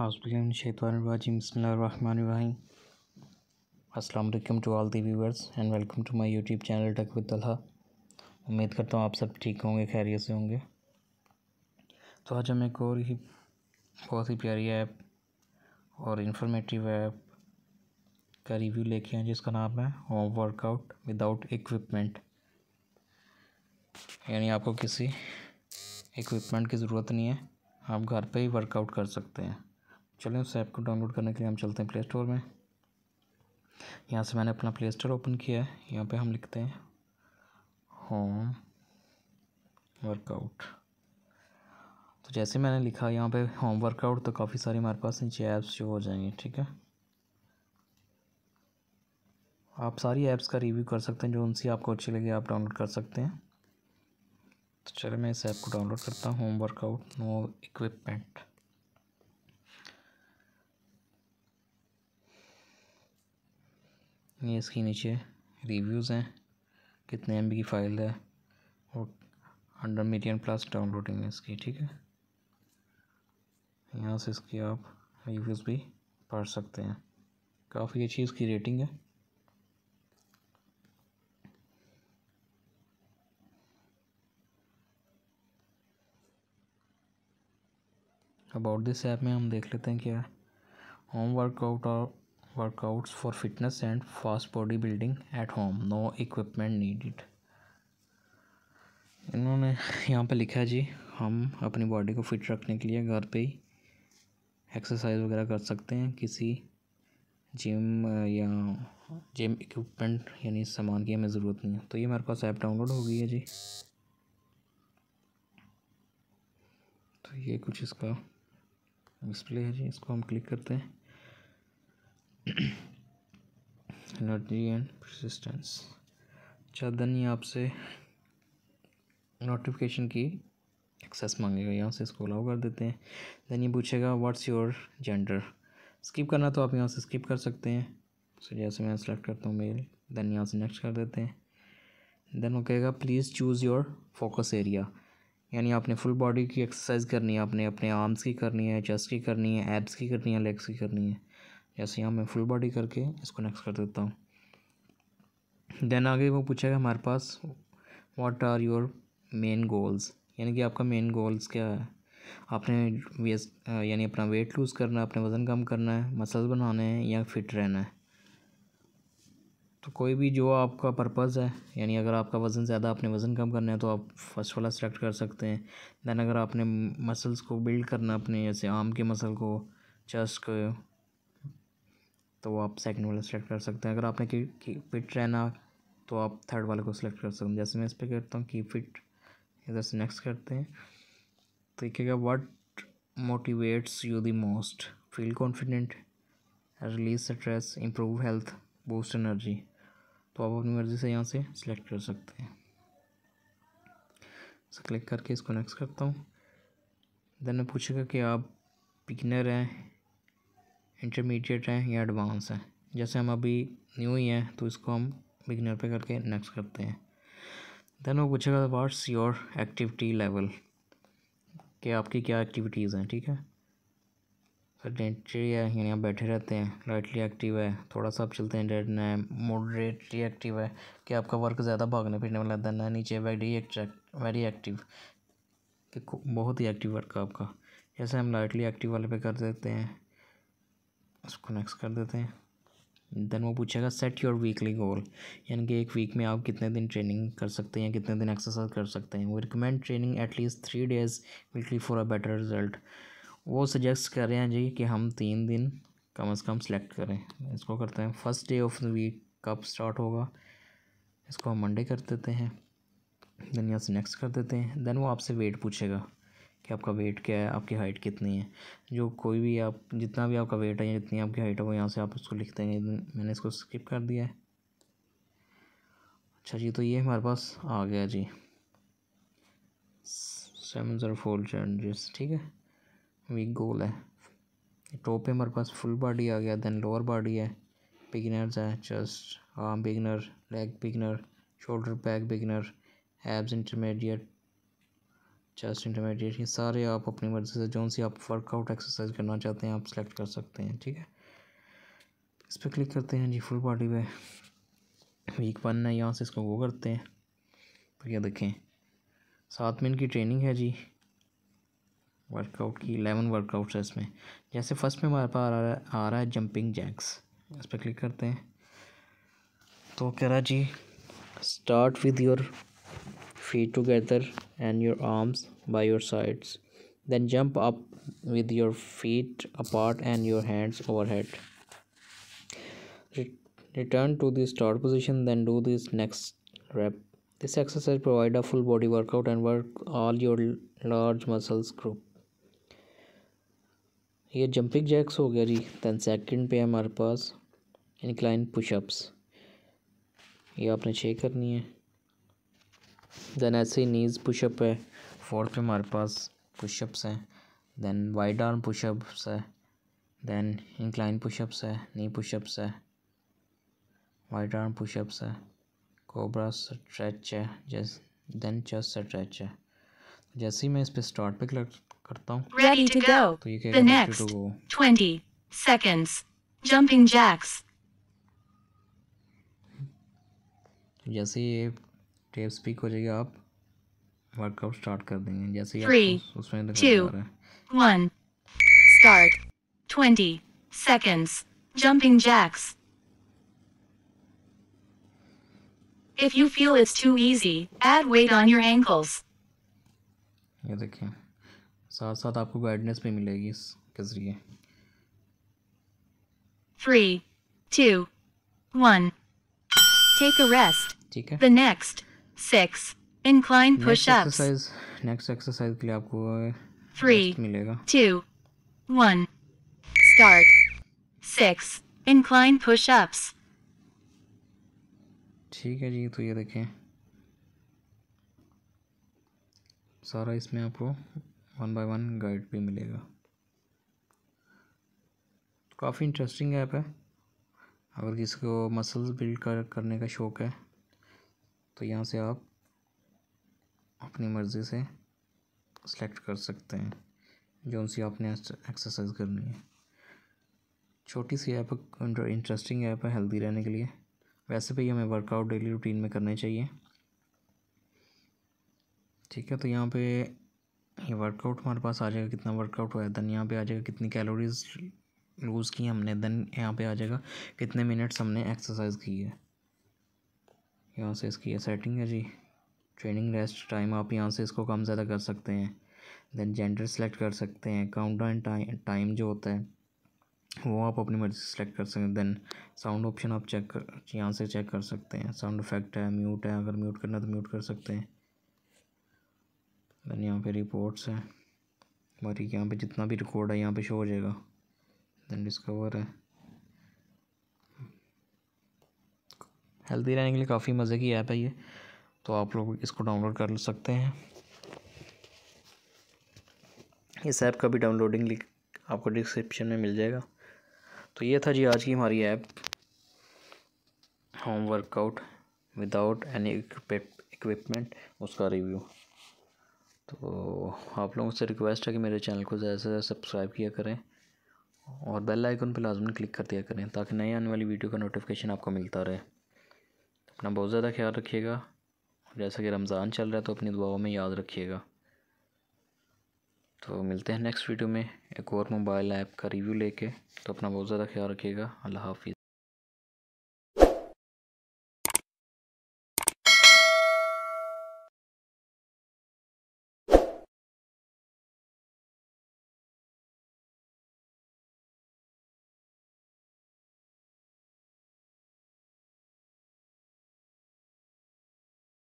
अस्सलाम वालेकुम to all the viewers and welcome to my YouTube channel टक उम्मीद करता हूँ आप सब ठीक होंगे खैरियत से होंगे तो आज हम एक और ही बहुत ही प्यारी ऐप और इन्फॉर्मेटिव ऐप का रिव्यू लेके हैं जिसका नाम है होम वर्कआउट विदाउट इक्विपमेंट यानी आपको किसी इक्विपमेंट की ज़रूरत नहीं है आप घर पे ही वर्कआउट कर सकते हैं चलें उस ऐप को डाउनलोड करने के लिए हम चलते हैं प्ले स्टोर में यहाँ से मैंने अपना प्ले स्टोर ओपन किया है यहाँ पे हम लिखते हैं होम वर्कआउट तो जैसे मैंने लिखा यहाँ पे होम वर्कआउट तो काफ़ी सारी हमारे पास नीचे ऐप्स जो हो जाएंगे ठीक है आप सारी ऐप्स का रिव्यू कर सकते हैं जो उनसे आपको अच्छी लगी आप डाउनलोड कर सकते हैं तो चलो मैं इस ऐप को डाउनलोड करता हूँ होम वर्कआउट नो इक्विपमेंट ये इसके नीचे रिव्यूज़ हैं कितने एम की फ़ाइल है और हंड्रेड मिलियन प्लस डाउनलोडिंग है इसकी ठीक है यहाँ से इसकी आप रिव्यूज़ भी पढ़ सकते हैं काफ़ी अच्छी इसकी रेटिंग है अबाउट दिस ऐप में हम देख लेते हैं क्या होम वर्कआउट और workouts for fitness and fast building at home no equipment needed इन्होंने यहाँ पे लिखा है जी हम अपनी बॉडी को फिट रखने के लिए घर पे ही एक्सरसाइज वगैरह कर सकते हैं किसी जिम या जिम इक्विपमेंट यानी सामान की हमें ज़रूरत नहीं है तो ये मेरे पास ऐप डाउनलोड हो गई है जी तो ये कुछ इसका डिस्प्ले है जी इसको हम क्लिक करते हैं एनर्जी एंड प्रसिस्टेंस अच्छा देन ये आपसे नोटिफिकेशन की एक्सेस मांगेगा यहाँ से इसको अलाउ कर देते हैं देन ये पूछेगा व्हाट्स योर जेंडर स्किप करना तो आप यहाँ से स्किप कर सकते हैं सो जैसे मैं सेलेक्ट करता हूँ मेल देन यहाँ से नेक्स्ट कर देते हैं देन वो कहेगा please choose your focus area यानी आपने फुल बॉडी की एक्सरसाइज करनी है आपने अपने आर्म्स की करनी है चेस्ट की करनी है एब्स की करनी है लेग्स की करनी है जैसे यहाँ मैं फुल बॉडी करके इसको नेक्स्ट कर देता हूँ देन आगे वो पूछेगा हमारे पास what are your main goals यानी कि आपका मेन गोल्स क्या है आपने वेस्ट यानी अपना वेट लूज़ करना है अपने वज़न कम करना है मसल्स बनाने हैं या फिट रहना है तो कोई भी जो आपका पर्पज़ है यानी अगर आपका वज़न ज़्यादा आपने वज़न कम करना है तो आप फर्स्ट वाला सेलेक्ट कर सकते हैं दैन अगर आपने मसल्स को बिल्ड करना अपने जैसे आम के मसल को चेस्ट को तो आप सेकंड वाला सिलेक्ट कर सकते हैं अगर आपने की, की फिट रहना तो आप थर्ड वाले को सिलेक्ट कर सकते हैं जैसे मैं इस पर करता हूँ की फिट इधर से नेक्स्ट करते हैं तो देखिएगा what motivates you the most feel confident release stress improve health boost energy तो आप अपनी मर्ज़ी से यहाँ से सिलेक्ट कर सकते हैं इसे क्लिक करके इसको नेक्स्ट करता हूँ देन मैं पूछेगा कि आप बिगनर हैं इंटरमीडिएट हैं या एडवांस हैं जैसे हम अभी न्यू ही हैं तो इसको हम बिगनर पे करके नेक्स्ट करते हैं देन वो पूछेगा वाट्स योर एक्टिविटी लेवल कि आपकी क्या एक्टिविटीज़ हैं ठीक है सडेंट्री है यानी आप बैठे रहते हैं लाइटली एक्टिव है थोड़ा सा आप चलते हैं डेड है मोडरेटली एक्टिव है कि आपका वर्क ज़्यादा भागने फिरने वाला देन है नीचे वेरी एक्ट्रैक्ट वेरी एक्टिव कि बहुत ही एक्टिव वर्क है आपका जैसे हम लाइटली एक्टिव वाले पे कर देते हैं उसको नेक्स्ट कर देते हैं देन वो पूछेगा सेट योर वीकली गोल यानी कि एक वीक में आप कितने दिन ट्रेनिंग कर सकते हैं कितने दिन एक्सरसाइज कर सकते हैं वो recommend training at least three days weekly for a better result वो सजेस्ट कर रहे हैं जी कि हम तीन दिन कम अज़ कम सेलेक्ट करें इसको करते हैं first day of the week कब स्टार्ट होगा इसको हम मंडे कर देते हैं दिन यहाँ से नेक्स्ट कर देते हैं देन वो आपसे वेट पूछेगा कि आपका वेट क्या है आपकी हाइट कितनी है जो कोई भी आप जितना भी आपका वेट है या जितनी आपकी हाइट है वो यहाँ से आप उसको लिख देंगे मैंने इसको स्किप कर दिया है अच्छा जी तो ये हमारे पास आ गया जी सेवन जीरो फोर चार्जेस ठीक है वीक गोल है टॉप पे हमारे पास फुल बॉडी आ गया देन लोअर बॉडी है बिगिनर्स है chest arm beginner leg beginner shoulder back beginner abs intermediate chest intermediate ये सारे आप अपनी मर्ज़ी से जौन सी आप वर्कआउट एक्सरसाइज करना चाहते हैं आप सेलेक्ट कर सकते हैं ठीक है इस पर क्लिक करते हैं जी फुल बॉडी पे वीक वन है यहाँ से इसको वो करते हैं तो क्या देखें सात मिनट की ट्रेनिंग है जी वर्कआउट की एलेवन वर्कआउट्स है इसमें जैसे फर्स्ट में हमारे पास आ रहा है आ रहा है जंपिंग जैक्स इस पर क्लिक करते हैं तो कह रहा जी start with your feet together and your arms by your sides then jump up with your feet apart and your hands overhead return to the start position then do this next rep this exercise provide a full body workout and work all your large muscles group ये jumping jacks हो गया Then second second पे हमारे पास push ups. ये आपने छः करनी है देन ऐसे ही नीज़ पुशअप है फोर्थ पे हमारे पास पुशअप्स हैं देन वाइड आर्म पुशअप्स है देन इंक्लाइन पुशअप्स है नी पुशअप्स है वाइड आर्म पुशअप्स है कोबरा स्ट्रेच है जैस देन चेस्ट स्ट्रेच है जैसे ही मैं इस पे स्टार्ट पे क्लिक करता हूँ रेडी टू गो तो ये कहेगा next to go 20 seconds jumping jacks जैसे ये टेप पिक हो जाएगी आप वर्कआउट स्टार्ट कर देंगे जैसे ही Three, उसमें two, one, start, 20 seconds, jumping jacks. If you feel it's too easy, add weight on your ankles. ये देखिए साथ साथ आपको गाइडनेस भी मिलेगी के जरिए Three, two, one. Take a rest. ठीक है. The next. Six incline push exercise next exercise के लिए आपको थ्री uh, मिलेगा two one start six incline push ups ठीक है जी तो ये देखें सारा इसमें आपको वन बाय वन गाइड भी मिलेगा काफ़ी इंटरेस्टिंग ऐप है अगर किसी को मसल्स बिल्ड कर करने का शौक़ है तो यहाँ से आप अपनी मर्ज़ी से सेलेक्ट कर सकते हैं जो सी आपने एक्सरसाइज करनी है छोटी सी ऐप इंटरेस्टिंग ऐप है हेल्दी रहने के लिए वैसे भी हमें वर्कआउट डेली रूटीन में करने चाहिए ठीक है तो यहाँ पे ये वर्कआउट हमारे पास आ जाएगा कितना वर्कआउट हुआ है देन यहाँ पे आ जाएगा कितनी कैलोरीज लूज़ की हमने देन यहाँ पे आ जाएगा कितने मिनट्स हमने एक्सरसाइज की है यहाँ से इसकी ये सेटिंग है जी ट्रेनिंग रेस्ट टाइम आप यहाँ से इसको कम ज़्यादा कर सकते हैं देन जेंडर सेलेक्ट कर सकते हैं काउंट टाइम टाइम जो होता है वो आप अपनी मर्ज़ी सेलेक्ट कर सकते हैं देन साउंड ऑप्शन आप चेक कर यहाँ से चेक कर सकते हैं साउंड इफेक्ट है म्यूट है अगर म्यूट करना तो म्यूट कर सकते हैं देन यहाँ पे रिपोर्ट्स है हमारी यहाँ पे जितना भी रिकॉर्ड है यहाँ पे शो हो जाएगा देन डिस्कवर है हेल्दी रहने के लिए काफ़ी मज़े की ऐप है ये तो आप लोग इसको डाउनलोड कर सकते हैं इस ऐप का भी डाउनलोडिंग लिंक आपको डिस्क्रिप्शन में मिल जाएगा तो ये था जी आज की हमारी app home workout without any equipment उसका रिव्यू तो आप लोगों से रिक्वेस्ट है कि मेरे चैनल को ज़्यादा से ज़्यादा सब्सक्राइब किया करें और बेल आइकन पर लाजमन क्लिक कर दिया करें ताकि नई आने वाली वीडियो का नोटिफिकेशन आपको मिलता रहे अपना बहुत ज़्यादा ख्याल रखिएगा जैसा कि रमज़ान चल रहा है तो अपनी दुआओं में याद रखिएगा तो मिलते हैं नेक्स्ट वीडियो में एक और मोबाइल ऐप का रिव्यू लेके तो अपना बहुत ज़्यादा ख्याल रखिएगा अल्लाह हाफिज़